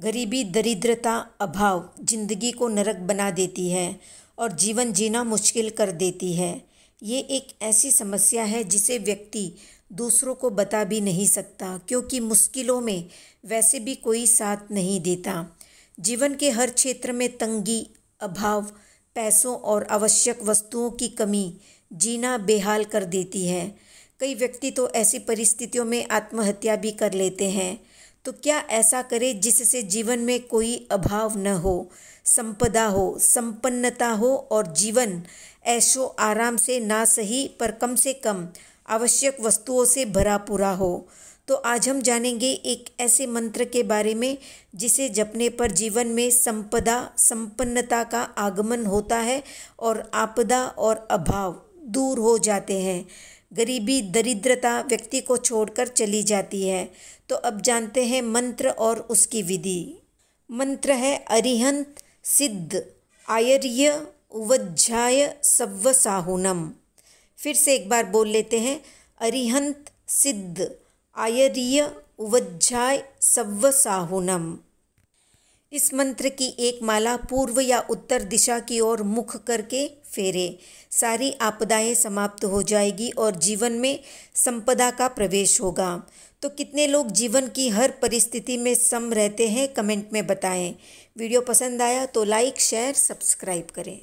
गरीबी दरिद्रता अभाव जिंदगी को नरक बना देती है और जीवन जीना मुश्किल कर देती है ये एक ऐसी समस्या है जिसे व्यक्ति दूसरों को बता भी नहीं सकता क्योंकि मुश्किलों में वैसे भी कोई साथ नहीं देता जीवन के हर क्षेत्र में तंगी अभाव पैसों और आवश्यक वस्तुओं की कमी जीना बेहाल कर देती है कई व्यक्ति तो ऐसी परिस्थितियों में आत्महत्या भी कर लेते हैं तो क्या ऐसा करे जिससे जीवन में कोई अभाव न हो संपदा हो संपन्नता हो और जीवन ऐशो आराम से ना सही पर कम से कम आवश्यक वस्तुओं से भरा पूरा हो तो आज हम जानेंगे एक ऐसे मंत्र के बारे में जिसे जपने पर जीवन में संपदा संपन्नता का आगमन होता है और आपदा और अभाव दूर हो जाते हैं गरीबी दरिद्रता व्यक्ति को छोड़कर चली जाती है तो अब जानते हैं मंत्र और उसकी विधि मंत्र है अरिहंत सिद्ध आयर्य उवध्याय सव्व साहुनम फिर से एक बार बोल लेते हैं अरिहंत सिद्ध आयर्य उवज्झाय सव्व साहुनम इस मंत्र की एक माला पूर्व या उत्तर दिशा की ओर मुख करके फेरे सारी आपदाएं समाप्त हो जाएगी और जीवन में संपदा का प्रवेश होगा तो कितने लोग जीवन की हर परिस्थिति में सम रहते हैं कमेंट में बताएं वीडियो पसंद आया तो लाइक शेयर सब्सक्राइब करें